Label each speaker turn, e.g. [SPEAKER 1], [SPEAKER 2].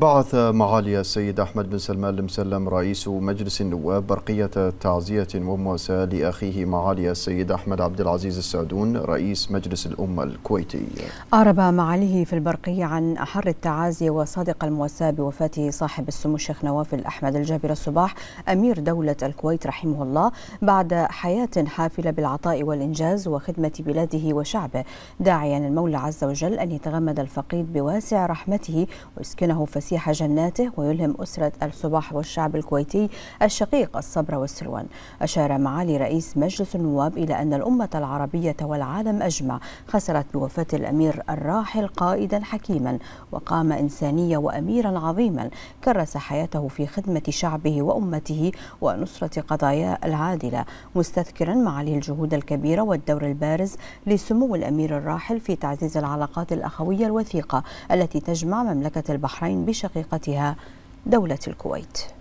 [SPEAKER 1] بعث معالي السيد أحمد بن سلمان المسلم رئيس مجلس النواب برقية تعزية ومواساة لأخيه معالي السيد أحمد عبد العزيز السعدون رئيس مجلس الأمة الكويتي
[SPEAKER 2] أعرب معاليه في البرقية عن أحر التعازي وصادق المواساة بوفاة صاحب السمو الشيخ نواف الأحمد الجابر الصباح أمير دولة الكويت رحمه الله بعد حياة حافلة بالعطاء والإنجاز وخدمة بلاده وشعبه داعيا المولى عز وجل أن يتغمد الفقيد بواسع رحمته ويسكنه فسيح تسيح جناته ويلهم أسرة الصباح والشعب الكويتي الشقيق الصبر والسلوان أشار معالي رئيس مجلس النواب إلى أن الأمة العربية والعالم أجمع خسرت بوفاة الأمير الراحل قائدا حكيما وقام إنسانية وأميرا عظيما كرس حياته في خدمة شعبه وأمته ونصرة قضايا العادلة مستذكرا معالي الجهود الكبيرة والدور البارز لسمو الأمير الراحل في تعزيز العلاقات الأخوية الوثيقة التي تجمع مملكة البحرين بشكل شقيقتها دولة الكويت